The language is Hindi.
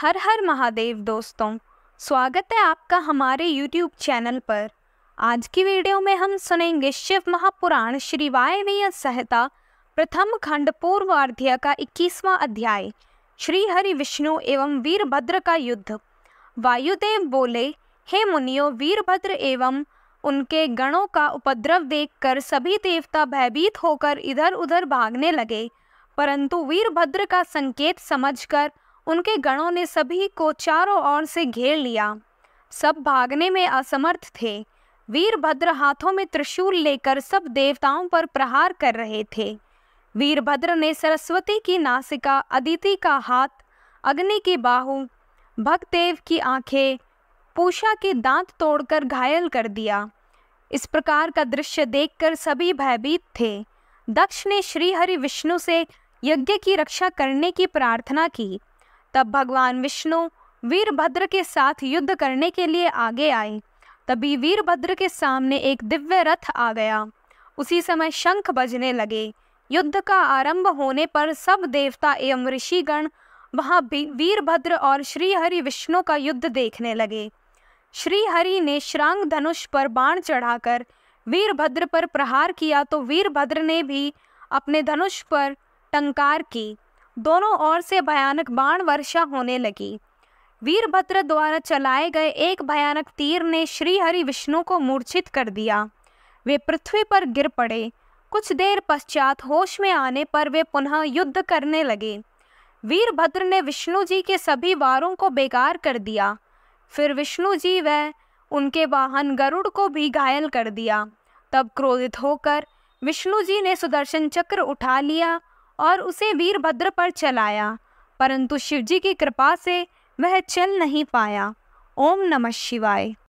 हर हर महादेव दोस्तों स्वागत है आपका हमारे YouTube चैनल पर आज की वीडियो में हम सुनेंगे शिव महापुराण श्री वायवीय संहिता प्रथम खंड पूर्वाध्याय का 21वां अध्याय श्री हरि विष्णु एवं वीरभद्र का युद्ध वायुदेव बोले हे मुनियो वीरभद्र एवं उनके गणों का उपद्रव देखकर सभी देवता भयभीत होकर इधर उधर भागने लगे परंतु वीरभद्र का संकेत समझकर उनके गणों ने सभी को चारों ओर से घेर लिया सब भागने में असमर्थ थे वीरभद्र हाथों में त्रिशूल लेकर सब देवताओं पर प्रहार कर रहे थे वीरभद्र ने सरस्वती की नासिका अदिति का हाथ अग्नि की बाहु भक्तदेव की आंखें पूषा के दांत तोड़कर घायल कर दिया इस प्रकार का दृश्य देखकर सभी भयभीत थे दक्ष ने श्रीहरि विष्णु से यज्ञ की रक्षा करने की प्रार्थना की तब भगवान विष्णु वीरभद्र के साथ युद्ध करने के लिए आगे आए तभी वीरभद्र के सामने एक दिव्य रथ आ गया उसी समय शंख बजने लगे युद्ध का आरंभ होने पर सब देवता एवं ऋषिगण वहाँ वीरभद्र और श्रीहरि विष्णु का युद्ध देखने लगे श्रीहरि ने श्रांग धनुष पर बाण चढ़ाकर वीरभद्र पर प्रहार किया तो वीरभद्र ने भी अपने धनुष पर टंकार की दोनों ओर से भयानक बाण वर्षा होने लगी वीरभद्र द्वारा चलाए गए एक भयानक तीर ने श्रीहरि विष्णु को मूर्छित कर दिया वे पृथ्वी पर गिर पड़े कुछ देर पश्चात होश में आने पर वे पुनः युद्ध करने लगे वीरभद्र ने विष्णु जी के सभी वारों को बेकार कर दिया फिर विष्णु जी व उनके वाहन गरुड़ को भी घायल कर दिया तब क्रोधित होकर विष्णु जी ने सुदर्शन चक्र उठा लिया और उसे वीरभद्र पर चलाया परंतु शिवजी की कृपा से वह चल नहीं पाया ओम नमः शिवाय